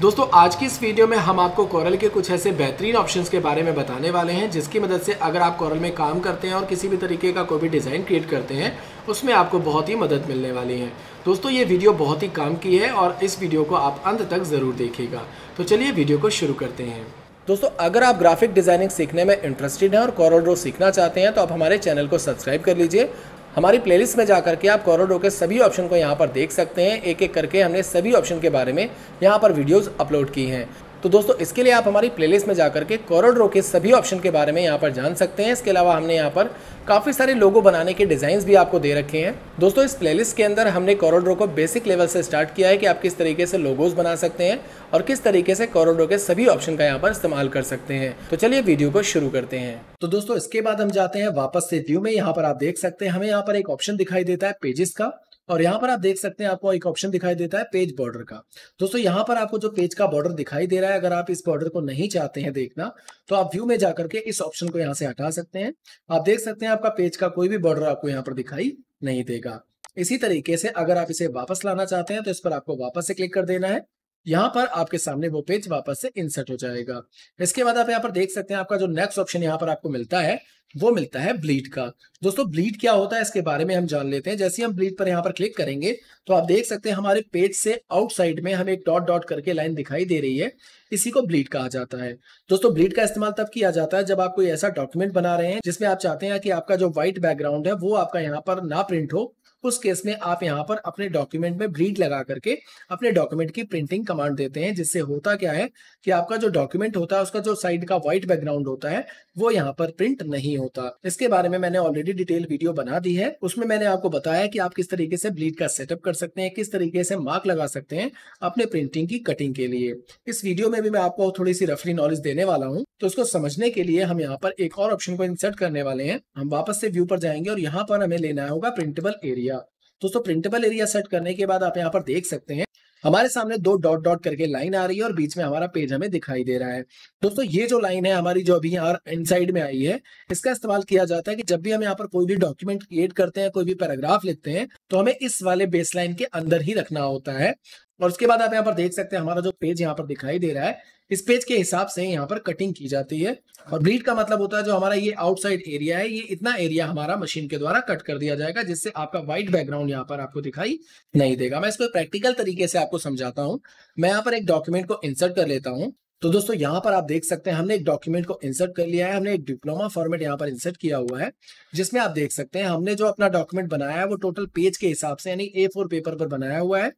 दोस्तों आज की इस वीडियो में हम आपको कोरल के कुछ ऐसे बेहतरीन ऑप्शंस के बारे में बताने वाले हैं जिसकी मदद से अगर आप कोरल में काम करते हैं और किसी भी तरीके का कोई भी डिज़ाइन क्रिएट करते हैं उसमें आपको बहुत ही मदद मिलने वाली है दोस्तों ये वीडियो बहुत ही काम की है और इस वीडियो को आप अंत तक ज़रूर देखिएगा तो चलिए वीडियो को शुरू करते हैं दोस्तों अगर आप ग्राफिक डिज़ाइनिंग सीखने में इंटरेस्टेड हैं और कॉरल ड्रो सीखना चाहते हैं तो आप हमारे चैनल को सब्सक्राइब कर लीजिए हमारी प्लेलिस्ट में जाकर के आप कॉरिडोर के सभी ऑप्शन को यहाँ पर देख सकते हैं एक एक करके हमने सभी ऑप्शन के बारे में यहाँ पर वीडियोज़ अपलोड की हैं तो दोस्तों इसके लिए आप हमारी प्लेलिस्ट में जाकर के कॉरडरो के सभी ऑप्शन के बारे में यहाँ पर जान सकते हैं इसके अलावा हमने यहाँ पर काफ़ी सारे लोगो बनाने के डिज़ाइन भी आपको दे रखे हैं दोस्तों इस प्लेलिस्ट के अंदर हमने कॉरडरो को बेसिक लेवल से स्टार्ट किया है कि आप किस तरीके से लोगोज बना सकते हैं और किस तरीके से कॉरोड्रो के सभी ऑप्शन का यहाँ पर इस्तेमाल कर सकते हैं तो चलिए वीडियो को शुरू करते हैं तो दोस्तों इसके बाद हम जाते हैं वापस से व्यू में यहाँ पर आप देख सकते हैं हमें यहाँ पर एक ऑप्शन दिखाई देता है पेजेस का और यहाँ पर आप देख सकते हैं आपको एक ऑप्शन दिखाई देता है पेज बॉर्डर का दोस्तों यहाँ पर आपको जो पेज का बॉर्डर दिखाई दे रहा है अगर आप इस बॉर्डर को नहीं चाहते हैं देखना तो आप व्यू में जाकर के इस ऑप्शन को यहाँ से हटा सकते हैं आप देख सकते हैं आपका पेज का कोई भी बॉर्डर आपको यहाँ पर दिखाई नहीं देगा इसी तरीके से अगर आप इसे वापस लाना चाहते हैं तो इस पर आपको वापस से क्लिक कर देना है यहाँ पर आपके सामने वो पेज वापस से इंसर्ट हो जाएगा इसके बाद आप यहाँ पर देख सकते हैं आपका जो नेक्स्ट ऑप्शन यहाँ पर आपको मिलता है वो मिलता है ब्लीड का दोस्तों ब्लीड क्या होता है इसके बारे में हम जान लेते हैं जैसे हम ब्लीड पर यहाँ पर क्लिक करेंगे तो आप देख सकते हैं हमारे पेज से आउटसाइड में हमें एक डॉट डॉट करके लाइन दिखाई दे रही है इसी को ब्लीड कहा जाता है दोस्तों ब्लीड का इस्तेमाल तब किया जाता है जब आप कोई ऐसा डॉक्यूमेंट बना रहे हैं जिसमें आप चाहते हैं कि आपका जो व्हाइट बैकग्राउंड है वो आपका यहाँ पर ना प्रिंट हो उस केस में आप यहाँ पर अपने डॉक्यूमेंट में ब्रीड लगा करके अपने डॉक्यूमेंट की प्रिंटिंग कमांड देते हैं जिससे होता क्या है कि आपका जो डॉक्यूमेंट होता है उसका जो साइड का व्हाइट बैकग्राउंड होता है वो यहाँ पर प्रिंट नहीं होता इसके बारे में मैंने ऑलरेडी डिटेल वीडियो बना दी है उसमें मैंने आपको बताया कि आप किस तरीके से ब्लीड का सेटअप कर सकते हैं किस तरीके से मार्क लगा सकते हैं अपने प्रिंटिंग की कटिंग के लिए इस वीडियो में भी मैं आपको थोड़ी सी रफली नॉलेज देने वाला हूँ तो उसको समझने के लिए हम यहाँ पर एक और ऑप्शन को इंसर्ट करने वाले हैं हम वापस से व्यू पर जाएंगे और यहाँ पर हमें लेना होगा प्रिंटेबल एरिया दोस्तों प्रिंटेबल एरिया सेट करने के बाद आप यहाँ पर देख सकते हैं हमारे सामने दो डॉट डॉट करके लाइन आ रही है और बीच में हमारा पेज हमें दिखाई दे रहा है दोस्तों ये जो लाइन है हमारी जो अभी यहाँ इनसाइड में आई है इसका इस्तेमाल किया जाता है कि जब भी हम यहाँ पर कोई भी डॉक्यूमेंट क्रिएट करते हैं कोई भी पैराग्राफ लिखते हैं तो हमें इस वाले लाइन के अंदर ही रखना होता है और उसके बाद आप यहाँ पर देख सकते हैं हमारा जो पेज यहाँ पर दिखाई दे रहा है इस पेज के हिसाब से यहाँ पर कटिंग की जाती है और ब्रीड का मतलब होता है जो हमारा ये आउटसाइड एरिया है ये इतना एरिया हमारा मशीन के द्वारा कट कर दिया जाएगा जिससे आपका व्हाइट बैकग्राउंड यहाँ पर आपको दिखाई नहीं देगा मैं इसको प्रैक्टिकल तरीके से आपको समझाता हूँ मैं यहाँ पर एक डॉक्यूमेंट को इंसर्ट कर लेता हूँ तो दोस्तों यहाँ पर आप देख सकते हैं हमने एक डॉक्यूमेंट को इंसर्ट कर लिया है हमने एक डिप्लोमा फॉर्मेट यहाँ पर इंसर्ट किया हुआ है जिसमें आप देख सकते हैं हमने जो अपना डॉक्यूमेंट बनाया है वो टोटल पेज के हिसाब से यानी ए फोर पेपर पर बनाया हुआ है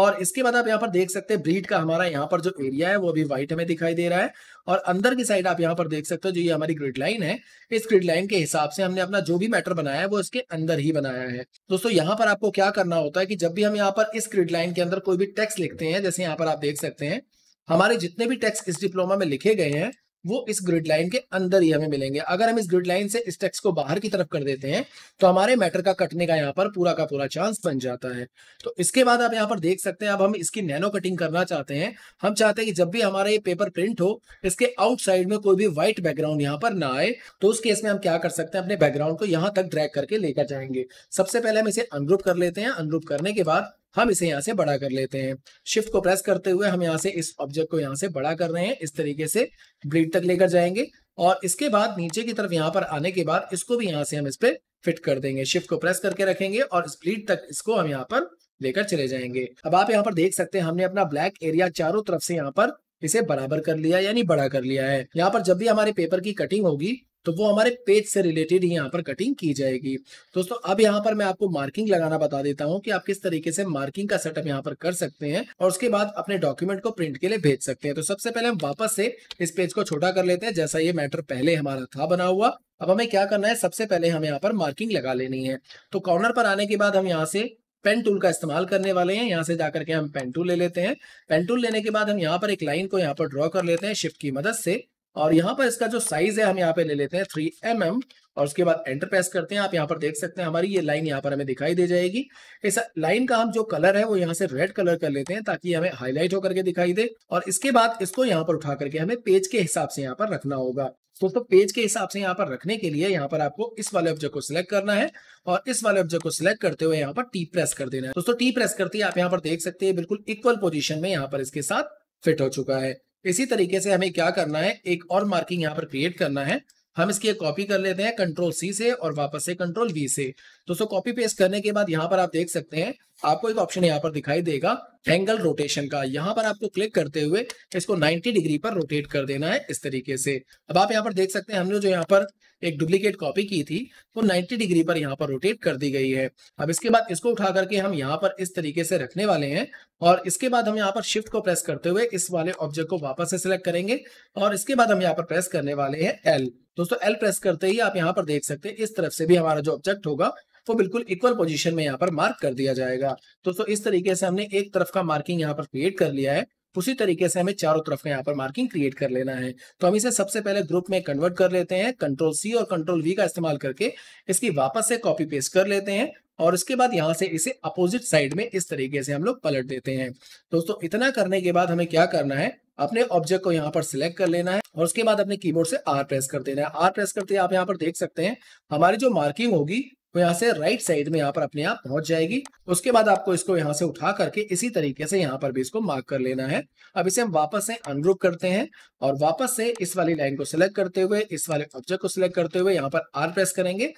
और इसके बाद आप यहाँ पर देख सकते हैं ब्रीड का हमारा यहाँ पर जो एरिया है वो अभी व्हाइट हमें दिखाई दे रहा है और अंदर की साइड आप यहाँ पर देख सकते हो जो ये हमारी ग्रिड लाइन है इस ग्रिड लाइन के हिसाब से हमने अपना जो भी मैटर बनाया है वो इसके अंदर ही बनाया है दोस्तों यहाँ पर आपको क्या करना होता है कि जब भी हम यहाँ पर इस ग्रिड लाइन के अंदर कोई भी टेक्स लिखते हैं जैसे यहाँ पर आप देख सकते हैं हमारे जितने भी टेक्स्ट इस डिप्लोमा में लिखे गए हैं वो इस ग्रिड लाइन के अंदर ही हमें मिलेंगे अगर हम इस ग्रिड लाइन से इस टेक्स्ट को बाहर की तरफ कर देते हैं तो हमारे मैटर का कटने का यहाँ पर पूरा का पूरा चांस बन जाता है तो इसके बाद आप यहाँ पर देख सकते हैं अब हम इसकी नैनो कटिंग करना चाहते हैं हम चाहते हैं कि जब भी हमारा ये पेपर प्रिंट हो इसके आउटसाइड में कोई भी व्हाइट बैकग्राउंड यहाँ पर ना आए तो उस केस में हम क्या कर सकते हैं अपने बैकग्राउंड को यहाँ तक ड्रैक करके लेकर जाएंगे सबसे पहले हम इसे अनुरूप कर लेते हैं अनुरूप करने के बाद हम इसे यहाँ से बड़ा कर लेते हैं शिफ्ट को प्रेस करते हुए हम यहाँ से इस ऑब्जेक्ट को यहाँ से बड़ा कर रहे हैं इस तरीके से ब्रीड तक लेकर जाएंगे और इसके बाद नीचे की तरफ यहाँ पर आने के बाद इसको भी यहाँ से हम इस पर फिट कर देंगे शिफ्ट को प्रेस करके रखेंगे और इस ब्लीड तक इसको हम यहाँ पर लेकर चले जाएंगे अब आप यहाँ पर देख सकते हैं हमने अपना ब्लैक एरिया चारों तरफ से यहाँ पर इसे बराबर कर लिया यानी बड़ा कर लिया है यहाँ पर जब भी हमारे पेपर की कटिंग होगी तो वो हमारे पेज से रिलेटेड ही यहाँ पर कटिंग की जाएगी दोस्तों अब यहाँ पर मैं आपको मार्किंग लगाना बता देता हूँ कि आप किस तरीके से मार्किंग का सेटअप यहाँ पर कर सकते हैं और उसके बाद अपने डॉक्यूमेंट को प्रिंट के लिए भेज सकते हैं तो सबसे पहले हम वापस से इस पेज को छोटा कर लेते हैं जैसा ये मैटर पहले हमारा था बना हुआ अब हमें क्या करना है सबसे पहले हम यहाँ पर मार्किंग लगा लेनी है तो कॉर्नर पर आने के बाद हम यहाँ से पेन टूल का इस्तेमाल करने वाले हैं यहाँ से जाकर के हम पेन टूल ले लेते हैं पेन टूल लेने के बाद हम यहाँ पर एक लाइन को यहाँ पर ड्रॉ कर लेते हैं शिफ्ट की मदद से और यहाँ पर इसका जो साइज है हम यहाँ पे ले लेते हैं थ्री एम mm, और उसके बाद एंटर प्रेस करते हैं आप यहाँ पर देख सकते हैं हमारी ये लाइन यहाँ पर हमें दिखाई दे जाएगी इस लाइन का हम जो कलर है वो यहाँ से रेड कलर कर लेते हैं ताकि हमें हाईलाइट होकर के दिखाई दे और इसके बाद इसको यहाँ पर उठा करके हमें पेज के हिसाब से यहाँ पर रखना होगा दोस्तों तो पेज के हिसाब से यहाँ पर रखने के लिए यहाँ पर आपको इस वाले ऑब्जेक्ट को सिलेक्ट करना है और इस वाले ऑब्जेक्ट को सिलेक्ट करते हुए यहाँ पर टी प्रेस कर देना है दोस्तों टी प्रेस करते ही आप यहाँ पर देख सकते हैं बिल्कुल इक्वल पोजिशन में यहाँ पर इसके साथ फिट हो चुका है इसी तरीके से हमें क्या करना है एक और मार्किंग यहाँ पर क्रिएट करना है हम इसकी कॉपी कर लेते हैं कंट्रोल सी से और वापस से कंट्रोल वी से दोस्तों कॉपी पेस्ट करने के बाद यहाँ पर आप देख सकते हैं आपको एक ऑप्शन यहाँ पर दिखाई देगा एंगल रोटेशन का यहाँ पर आपको क्लिक करते हुए इसको 90 डिग्री पर रोटेट कर देना है इस तरीके से अब आप यहाँ पर देख सकते हैं हमने जो यहाँ पर एक डुप्लीकेट कॉपी की थी वो 90 डिग्री पर यहाँ पर रोटेट कर दी गई है अब इसके बाद इसको उठा करके हम यहाँ पर इस तरीके से रखने वाले हैं और इसके बाद हम यहाँ पर शिफ्ट को प्रेस करते हुए इस वाले ऑब्जेक्ट को वापस से सिलेक्ट करेंगे और इसके बाद हम यहाँ पर प्रेस करने वाले हैं एल दोस्तों एल प्रेस करते ही आप यहाँ पर देख सकते हैं इस तरफ से भी हमारा जो ऑब्जेक्ट होगा को बिल्कुल इक्वल पोजिशन में यहाँ पर मार्क कर दिया जाएगा दोस्तों तो इस तरीके से हमने एक तरफ का मार्किंग यहाँ पर क्रिएट कर लिया है उसी तरीके से हमें चारों तरफ का यहाँ पर मार्किंग क्रिएट कर लेना है तो हम इसे सबसे पहले ग्रुप में कन्वर्ट कर लेते हैं कंट्रोल सी और कंट्रोल वी का इस्तेमाल करके इसकी वापस से कॉपी पेस्ट कर लेते हैं और इसके बाद यहाँ से इसे अपोजिट साइड में इस तरीके से हम लोग पलट देते हैं दोस्तों इतना करने के बाद हमें क्या करना है अपने ऑब्जेक्ट को यहाँ पर सिलेक्ट कर लेना है और उसके बाद अपने कीबोर्ड से आर प्रेस कर देना है आर प्रेस करते आप यहाँ पर देख सकते हैं हमारी जो मार्किंग होगी तो यहाँ से राइट साइड में यहाँ पर अपने आप पहुंच जाएगी उसके बाद आपको इसको यहाँ से उठा करके इसी तरीके से यहाँ पर भी इसको मार्क कर लेना है अब इसे हम वापस से अनग्रुप करते हैं और वापस से इस वाली लाइन को सिलेक्ट करते हुए इस वाले ऑब्जेक्ट को सिलेक्ट करते हुए यहाँ पर आर प्रेस करेंगे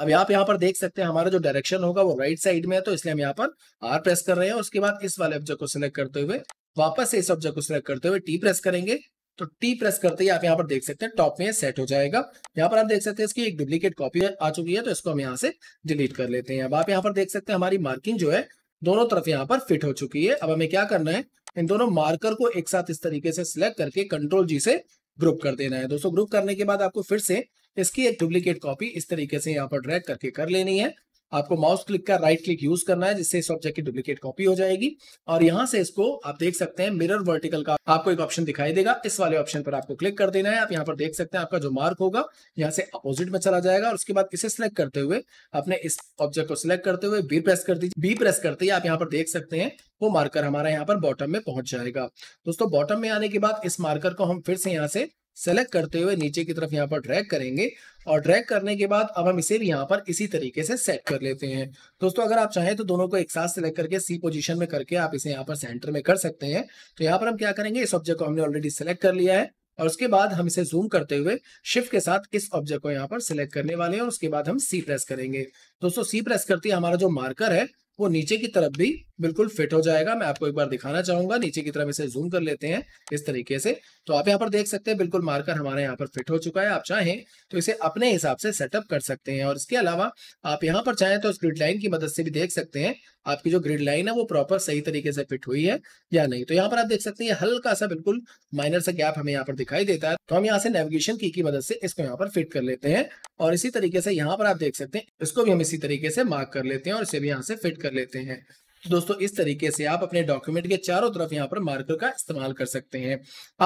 अब आप यहाँ पर देख सकते हैं हमारा जो डायरेक्शन होगा वो राइट साइड में है तो इसलिए हम यहाँ पर आर प्रेस कर रहे हैं उसके बाद इस वाले ऑब्जेक्ट को सिलेक्ट करते हुए वापस से इस ऑब्जेक्ट को सिलेक्ट करते हुए टी प्रेस करेंगे तो टी प्रेस करते ही आप यहाँ पर देख सकते हैं टॉप में सेट हो जाएगा यहाँ पर आप देख सकते हैं इसकी एक डुप्लीकेट कॉपी आ चुकी है तो इसको हम यहाँ से डिलीट कर लेते हैं अब आप यहाँ पर देख सकते हैं हमारी मार्किंग जो है दोनों तरफ यहाँ पर फिट हो चुकी है अब हमें क्या करना है इन दोनों मार्कर को एक साथ इस तरीके से सिलेक्ट करके कंट्रोल जी से ग्रुप कर देना है दोस्तों ग्रुप करने के बाद आपको फिर से इसकी एक डुप्लीकेट कॉपी इस तरीके से यहाँ पर ड्रैग करके कर लेनी है आपको माउस क्लिक का राइट क्लिक यूज करना है जिससे इस ऑब्जेक्ट की डुप्लीकेट कॉपी हो जाएगी और यहाँ से इसको आप देख सकते हैं मिरर वर्टिकल का आपको एक ऑप्शन दिखाई देगा इस वाले ऑप्शन पर आपको क्लिक कर देना है आप यहाँ पर देख सकते हैं आपका जो मार्क होगा यहाँ से अपोजिट में चला जाएगा और उसके बाद इसे सिलेक्ट करते हुए अपने इस ऑब्जेक्ट को सिलेक्ट करते हुए बी प्रेस कर दीजिए बी प्रेस करते ही आप यहाँ पर देख सकते हैं वो मार्कर हमारा यहाँ पर बॉटम में पहुंच जाएगा दोस्तों बॉटम में आने के बाद इस मार्कर को हम फिर से यहाँ से सेलेक्ट करते हुए नीचे की तरफ यहाँ पर ड्रैग करेंगे और ड्रैग करने के बाद अब हम इसे भी यहाँ पर इसी तरीके से सेट कर लेते हैं दोस्तों अगर आप चाहें तो दोनों को एक साथ सेलेक्ट करके सी पोजीशन में करके आप इसे यहाँ पर सेंटर में कर सकते हैं तो यहाँ पर हम क्या करेंगे इस ऑब्जेक्ट को हमने ऑलरेडी सेलेक्ट कर लिया है और उसके बाद हम इसे जूम करते हुए शिफ्ट के साथ इस ऑब्जेक्ट को यहाँ पर सिलेक्ट करने वाले हैं और उसके बाद हम सी प्रेस करेंगे दोस्तों सी प्रेस करते हमारा जो मार्कर है वो नीचे की तरफ भी बिल्कुल फिट हो जाएगा मैं आपको एक बार दिखाना चाहूंगा नीचे की तरफ इसे जूम कर लेते हैं इस तरीके से तो आप यहाँ पर देख सकते हैं बिल्कुल मार्कर हमारे यहाँ पर फिट हो चुका है आप चाहें तो इसे अपने हिसाब से सेटअप कर सकते हैं और इसके अलावा आप यहाँ पर चाहें तो इस ग्रिड लाइन की मदद से भी देख सकते हैं आपकी जो ग्रिड लाइन है वो प्रॉपर सही तरीके से फिट हुई है या नहीं तो यहाँ पर आप देख सकते हैं हल्का सा बिल्कुल माइनर सा गैप हमें यहाँ पर दिखाई देता है तो हम यहाँ से नेविगेशन की मदद से इसको यहाँ पर फिट कर लेते हैं और इसी तरीके से यहाँ पर आप देख सकते हैं इसको भी हम इसी तरीके से मार्क कर लेते हैं और इसे भी यहाँ से फिट कर लेते हैं तो दोस्तों इस तरीके से आप अपने डॉक्यूमेंट के चारों तरफ यहाँ पर मार्कर का इस्तेमाल कर सकते हैं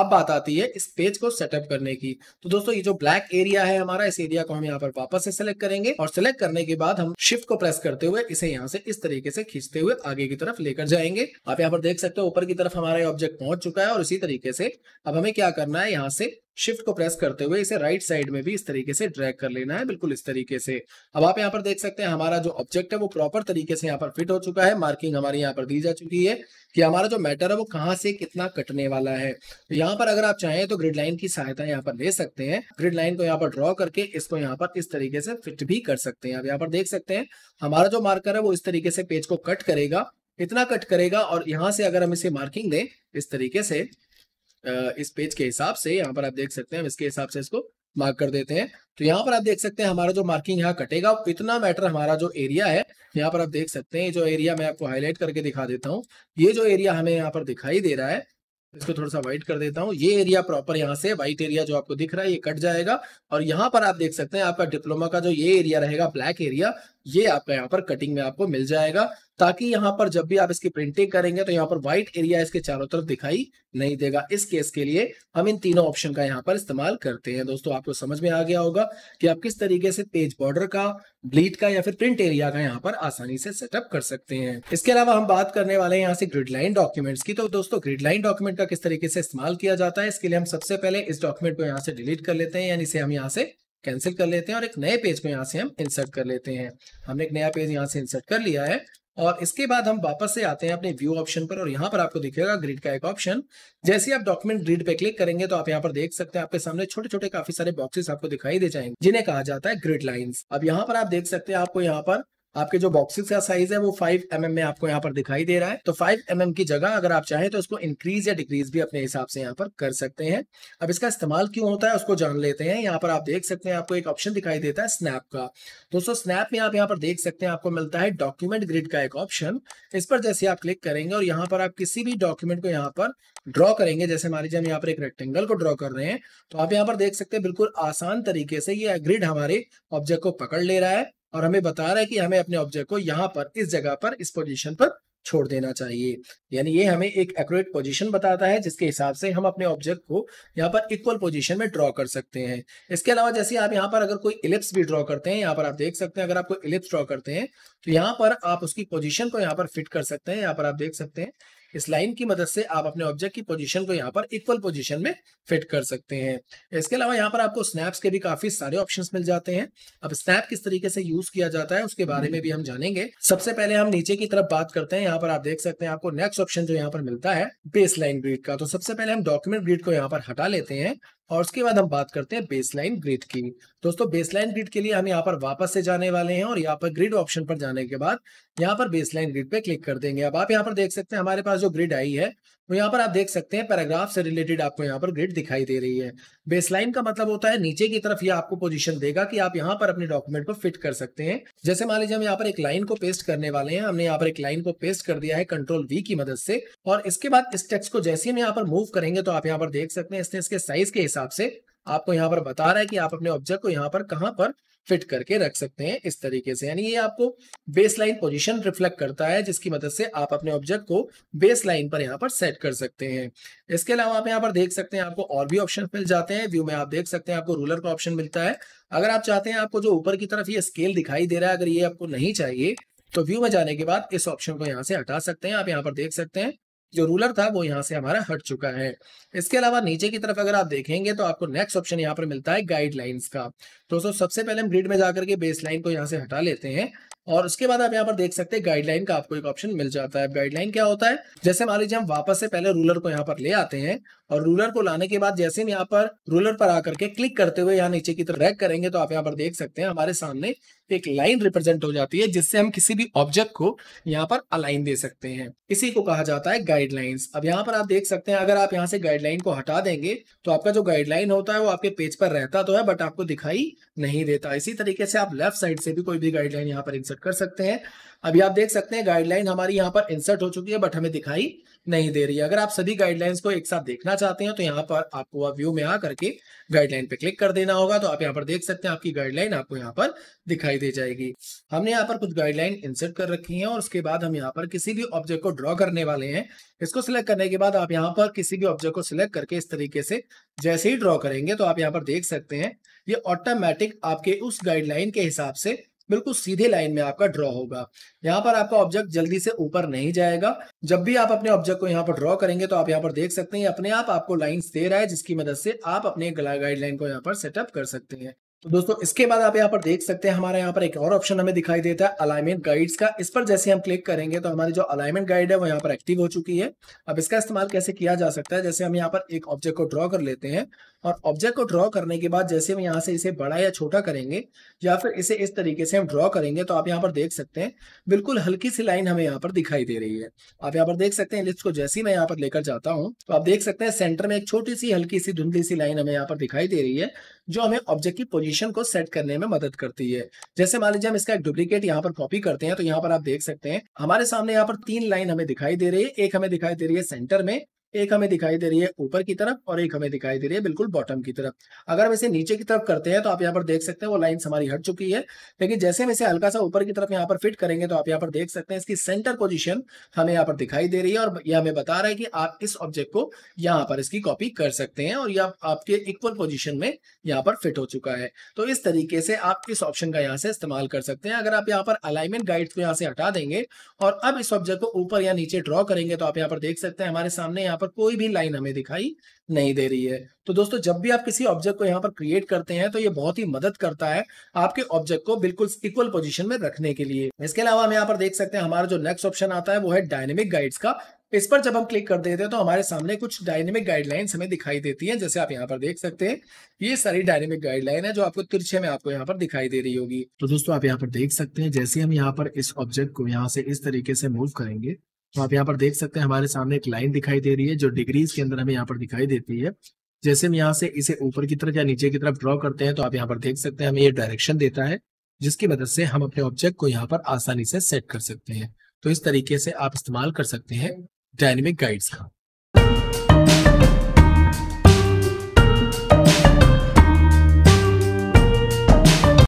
अब बात आती है इस पेज को सेटअप करने की तो दोस्तों ये जो ब्लैक एरिया है हमारा इस एरिया को हम यहाँ पर वापस से सिलेक्ट करेंगे और सिलेक्ट करने के बाद हम शिफ्ट को प्रेस करते हुए इसे यहाँ से इस तरीके से खींचते हुए आगे की तरफ लेकर जाएंगे आप यहाँ पर देख सकते हो ऊपर की तरफ हमारा ऑब्जेक्ट पहुंच चुका है और इसी तरीके से अब हमें क्या करना है यहाँ से शिफ्ट को प्रेस करते हुए इसे राइट साइड में भी इस तरीके से ड्रैग कर लेना है बिल्कुल इस तरीके से अब आप यहाँ पर देख सकते हैं हमारा जो ऑब्जेक्ट है वो प्रॉपर तरीके से यहाँ पर फिट हो चुका है मार्किंग हमारी यहाँ पर दी जा चुकी है कि हमारा जो मैटर है वो कहाँ से कितना कटने वाला है तो यहाँ पर अगर आप चाहें तो ग्रिड लाइन की सहायता यहाँ पर ले सकते हैं ग्रिड लाइन को यहाँ पर ड्रॉ करके इसको यहाँ पर इस तरीके से फिट भी कर सकते हैं आप यहाँ पर देख सकते हैं हमारा जो मार्कर है वो इस तरीके से पेज को कट करेगा इतना कट करेगा और यहाँ से अगर हम इसे मार्किंग दें इस तरीके से इस पेज के हिसाब से यहाँ पर आप देख सकते हैं इसके हिसाब से इसको मार्क कर देते हैं तो यहाँ पर आप देख सकते हैं हमारा जो मार्किंग यहाँ कटेगा इतना मैटर हमारा जो एरिया है यहाँ पर आप देख सकते हैं जो एरिया मैं आपको हाईलाइट करके दिखा देता हूँ ये जो एरिया हमें यहाँ पर दिखाई दे रहा है इसको थोड़ा सा व्हाइट कर देता हूँ ये एरिया प्रॉपर यहाँ से व्हाइट एरिया जो आपको दिख रहा है ये कट जाएगा और यहाँ पर आप देख सकते हैं आपका डिप्लोमा का जो ये एरिया रहेगा ब्लैक एरिया ये आपका यहाँ पर कटिंग में आपको मिल जाएगा ताकि यहाँ पर जब भी आप इसकी प्रिंटिंग करेंगे तो यहाँ पर व्हाइट एरिया इसके चारों तरफ दिखाई नहीं देगा इस केस के लिए हम इन तीनों ऑप्शन का यहाँ पर इस्तेमाल करते हैं दोस्तों आपको समझ में आ गया होगा कि आप किस तरीके से पेज बॉर्डर का ब्लीड का या फिर प्रिंट एरिया का यहाँ पर आसानी से सेटअप कर सकते हैं इसके अलावा हम बात करने वाले हैं यहाँ से ग्रिडलाइन डॉक्यूमेंट्स की तो दोस्तों ग्रिडलाइन डॉक्यूमेंट का किस तरीके से इस्तेमाल किया जाता है इसके लिए हम सबसे पहले इस डॉक्यूमेंट को यहाँ से डिलीट कर लेते हैं यानी इसे हम यहाँ से कैंसिल कर लेते हैं और एक नए पेज को यहाँ से हम इंसर्ट कर लेते हैं हमने एक नया पेज यहाँ से इंसर्ट कर लिया है और इसके बाद हम वापस से आते हैं अपने व्यू ऑप्शन पर और यहाँ पर आपको दिखेगा ग्रिड का एक ऑप्शन जैसे आप डॉक्यूमेंट ग्रिड पे क्लिक करेंगे तो आप यहाँ पर देख सकते हैं आपके सामने छोटे छोटे काफी सारे बॉक्सेस आपको दिखाई दे जाएंगे जिन्हें कहा जाता है ग्रिड लाइन्स अब यहाँ पर आप देख सकते हैं आपको यहाँ पर आपके जो बॉक्सेस का साइज है वो 5 एम mm में आपको यहाँ पर दिखाई दे रहा है तो 5 एम mm की जगह अगर आप चाहें तो इसको इंक्रीज या डिक्रीज भी अपने हिसाब से यहाँ पर कर सकते हैं अब इसका इस्तेमाल क्यों होता है उसको जान लेते हैं यहाँ पर आप देख सकते हैं आपको एक ऑप्शन दिखाई देता है स्नैप का दोस्तों स्नैप में आप यहाँ पर देख सकते हैं आपको मिलता है डॉक्यूमेंट ग्रिड का एक ऑप्शन इस पर जैसे आप क्लिक करेंगे और यहाँ पर आप किसी भी डॉक्यूमेंट को यहाँ पर ड्रॉ करेंगे जैसे मान लीजिए हम यहाँ पर एक रेक्टेंगल को ड्रॉ कर रहे हैं तो आप यहाँ पर देख सकते हैं बिल्कुल आसान तरीके से ये ग्रिड हमारे ऑब्जेक्ट को पकड़ ले रहा है और हमें बता रहा है कि हमें अपने ऑब्जेक्ट को यहाँ पर इस जगह पर इस पोजिशन पर छोड़ देना चाहिए यानी ये हमें एक एक्यूरेट पोजीशन बताता है जिसके हिसाब से हम अपने ऑब्जेक्ट को यहाँ पर इक्वल पोजीशन में ड्रॉ कर सकते हैं इसके अलावा जैसे आप यहाँ पर अगर कोई इलिप्स भी ड्रॉ करते हैं यहाँ पर आप देख सकते हैं अगर आप कोई इलिप्स ड्रॉ करते हैं तो यहाँ पर आप उसकी पोजिशन को यहाँ पर फिट कर सकते हैं यहाँ पर आप देख सकते हैं इस लाइन की मदद से आप अपने ऑब्जेक्ट की पोजीशन को यहाँ पर इक्वल पोजीशन में फिट कर सकते हैं इसके अलावा यहाँ पर आपको स्नैप्स के भी काफी सारे ऑप्शन मिल जाते हैं अब स्नैप किस तरीके से यूज किया जाता है उसके बारे में भी हम जानेंगे सबसे पहले हम नीचे की तरफ बात करते हैं यहाँ पर आप देख सकते हैं आपको नेक्स्ट ऑप्शन जो यहाँ पर मिलता है बेस लाइन ग्रीड का तो सबसे पहले हम डॉक्यूमेंट ग्रीड को यहाँ पर हटा लेते हैं और उसके बाद हम बात करते हैं बेसलाइन ग्रिड की दोस्तों बेसलाइन ग्रिड के लिए हम यहाँ पर वापस से जाने वाले हैं और यहाँ पर ग्रिड ऑप्शन पर जाने के बाद यहाँ पर बेसलाइन ग्रिड पे क्लिक कर देंगे अब आप यहाँ पर देख सकते हैं हमारे पास जो ग्रिड आई है तो यहाँ पर आप देख सकते हैं पैराग्राफ से रिलेटेड आपको यहाँ पर ग्रिड दिखाई दे रही है बेसलाइन का मतलब होता है नीचे की तरफ ये आपको पोजिशन देगा की आप यहाँ पर अपने डॉक्यूमेंट को फिट कर सकते हैं जैसे मान लीजिए हम यहाँ पर एक लाइन को पेस्ट करने वाले हैं हमने यहाँ पर एक लाइन को पेस्ट कर दिया है कंट्रोल वी की मदद से और इसके बाद इस टेक्स को जैसे हम यहाँ पर मूव करेंगे तो आप यहाँ पर देख सकते हैं इसने इसके साइज के हिसाब हिसाब से आपको यहाँ पर बता रहा है कि आप अपने ऑब्जेक्ट को यहाँ पर कहाँ पर फिट करके रख सकते हैं इस तरीके से यानी ये आपको बेसलाइन पोजीशन रिफ्लेक्ट करता है जिसकी मदद से आप अपने ऑब्जेक्ट को बेसलाइन पर यहाँ पर सेट कर सकते हैं इसके अलावा आप यहाँ पर देख सकते हैं आपको और भी ऑप्शन मिल जाते हैं व्यू में आप देख सकते हैं आपको रूलर का ऑप्शन मिलता है अगर आप चाहते हैं आपको जो ऊपर की तरफ ये स्केल दिखाई दे रहा है अगर ये आपको नहीं चाहिए तो व्यू में जाने के बाद इस ऑप्शन को यहाँ से हटा सकते हैं आप यहाँ पर देख सकते हैं जो रूलर था वो यहाँ से हमारा हट चुका है इसके अलावा नीचे की तरफ अगर आप देखेंगे तो आपको नेक्स्ट ऑप्शन यहाँ पर मिलता है गाइडलाइंस का दोस्तों सबसे पहले हम ग्रिड में जाकर के बेस लाइन को यहाँ से हटा लेते हैं और उसके बाद आप यहाँ पर देख सकते हैं गाइडलाइन का आपको एक ऑप्शन मिल जाता है गाइडलाइन क्या होता है जैसे मान लीजिए हम वापस से पहले रूलर को यहाँ पर ले आते हैं और रूलर को लाने के बाद जैसे यहाँ पर रूलर पर आकर के क्लिक करते हुए यहाँ नीचे की तरफ रैक करेंगे तो आप यहाँ पर देख सकते हैं हमारे सामने एक लाइन रिप्रेजेंट हो जाती है जिससे हम किसी भी ऑब्जेक्ट को यहाँ पर अलाइन दे सकते हैं इसी को कहा जाता है गाइडलाइंस अब यहाँ पर आप देख सकते हैं अगर आप यहाँ से गाइडलाइन को हटा देंगे तो आपका जो गाइडलाइन होता है वो आपके पेज पर रहता तो है बट आपको दिखाई नहीं देता इसी तरीके से आप लेफ्ट साइड से भी कोई भी गाइडलाइन यहाँ पर इंसर्ट कर सकते हैं अभी आप देख सकते हैं गाइडलाइन हमारी यहाँ पर इंसर्ट हो चुकी है बट हमें दिखाई नहीं दे रही है अगर आप सभी गाइडलाइंस को एक साथ देखना चाहते हैं तो यहाँ पर आपको आप व्यू में आकर के गाइडलाइन पे क्लिक कर देना होगा तो आप यहाँ पर देख सकते हैं आपकी गाइडलाइन आपको यहाँ पर दिखाई दे जाएगी हमने यहाँ पर कुछ गाइडलाइन इंसर्ट कर रखी है और उसके बाद हम यहाँ पर किसी भी ऑब्जेक्ट को ड्रॉ करने वाले हैं इसको सिलेक्ट करने के बाद आप यहाँ पर किसी भी ऑब्जेक्ट को सिलेक्ट करके इस तरीके से जैसे ही ड्रॉ करेंगे तो आप यहाँ पर देख सकते हैं ये ऑटोमेटिक आपके उस गाइडलाइन के हिसाब से बिल्कुल सीधे लाइन में आपका ड्रॉ होगा यहाँ पर आपका ऑब्जेक्ट जल्दी से ऊपर नहीं जाएगा जब भी आप अपने ऑब्जेक्ट को यहाँ पर ड्रॉ करेंगे तो आप यहाँ पर देख सकते हैं अपने आप आपको लाइन दे रहा है जिसकी मदद से आप अपने गाइडलाइन को यहाँ पर सेटअप कर सकते हैं तो दोस्तों इसके बाद आप यहाँ पर देख सकते हैं हमारे यहाँ पर एक और ऑप्शन हमें दिखाई देता है अलाइनमेंट गाइड्स का इस पर जैसे हम क्लिक करेंगे तो हमारी जो अलाइनमेंट गाइड है वो यहाँ पर एक्टिव हो चुकी है अब इसका इस्तेमाल कैसे किया जा सकता है जैसे हम यहाँ पर एक ऑब्जेक्ट को ड्रॉ कर लेते हैं और ऑब्जेक्ट को ड्रॉ करने के बाद जैसे हम यहाँ से इसे बड़ा या छोटा करेंगे या फिर इसे इस तरीके से हम ड्रॉ करेंगे तो आप यहाँ पर देख सकते हैं बिल्कुल हल्की सी लाइन हमें यहाँ पर दिखाई दे रही है आप यहाँ पर देख सकते हैं लिस्ट को जैसे ही मैं यहाँ पर लेकर जाता हूँ तो आप देख सकते हैं सेंटर में एक छोटी सी हल्की सी धुंधली सी लाइन हमें यहाँ पर दिखाई दे रही है जो हमें ऑब्जेक्ट की पोजिशन को सेट करने में मदद करती है जैसे मान लीजिए हम इसका एक डुप्लीकेट यहाँ पर कॉपी करते हैं तो यहाँ पर आप देख सकते हैं हमारे सामने यहाँ पर तीन लाइन हमें दिखाई दे रही है एक हमें दिखाई दे रही है सेंटर में एक हमें दिखाई दे रही है ऊपर की तरफ और एक हमें दिखाई दे रही है बिल्कुल बॉटम की तरफ अगर हम इसे नीचे की तरफ करते हैं तो आप यहाँ पर देख सकते हैं वो लाइन हमारी हट चुकी है लेकिन जैसे हम इसे हल्का सा ऊपर की तरफ यहाँ पर फिट करेंगे तो आप यहाँ पर देख सकते हैं इसकी सेंटर पोजिशन हमें यहाँ पर दिखाई दे रही है और यह हमें बता रहा है कि आप इस ऑब्जेक्ट को यहाँ पर इसकी कॉपी कर सकते हैं और यह आपके इक्वल पोजिशन में यहाँ पर फिट हो चुका है तो इस तरीके से आप इस ऑप्शन का यहाँ से इस्तेमाल कर सकते हैं अगर आप यहाँ पर अलाइनमेंट गाइड को यहाँ से हटा देंगे और अब इस ऑब्जेक्ट को ऊपर या नीचे ड्रॉ करेंगे तो आप यहाँ पर देख सकते हैं हमारे सामने यहाँ यहाँ पर कोई भी लाइन हमें दिखाई नहीं दे रही है तो दोस्तों जब भी आप किसी ऑब्जेक्ट को यहाँ पर क्रिएट करते हैं तो ये बहुत ही मदद करता है आपके ऑब्जेक्ट को बिल्कुल इक्वल पोजिशन में रखने के लिए इसके अलावा हम यहाँ पर देख सकते हैं हमारा जो नेक्स्ट ऑप्शन आता है वो है डायनेमिक गाइड्स का इस पर जब हम क्लिक कर देते हैं तो हमारे सामने कुछ डायनेमिक गाइडलाइंस हमें दिखाई देती हैं जैसे आप यहाँ पर देख सकते हैं ये सारी डायनेमिक गाइडलाइन है जो आपको तिरछे में आपको यहाँ पर दिखाई दे रही होगी तो दोस्तों आप यहाँ पर देख सकते हैं जैसे हम यहाँ पर इस ऑब्जेक्ट को यहाँ से इस तरीके से मूव करेंगे तो आप यहाँ पर देख सकते हैं हमारे सामने एक लाइन दिखाई दे रही है जो डिग्रीज के अंदर हमें यहाँ पर दिखाई देती है जैसे हम यहाँ से इसे ऊपर की तरफ या नीचे की तरफ ड्रॉ करते हैं तो आप यहाँ पर देख सकते हैं हमें ये डायरेक्शन देता है जिसकी मदद से हम अपने ऑब्जेक्ट को यहाँ पर आसानी से सेट कर सकते हैं तो इस तरीके से आप इस्तेमाल कर सकते हैं डायनेमिक गाइड्स का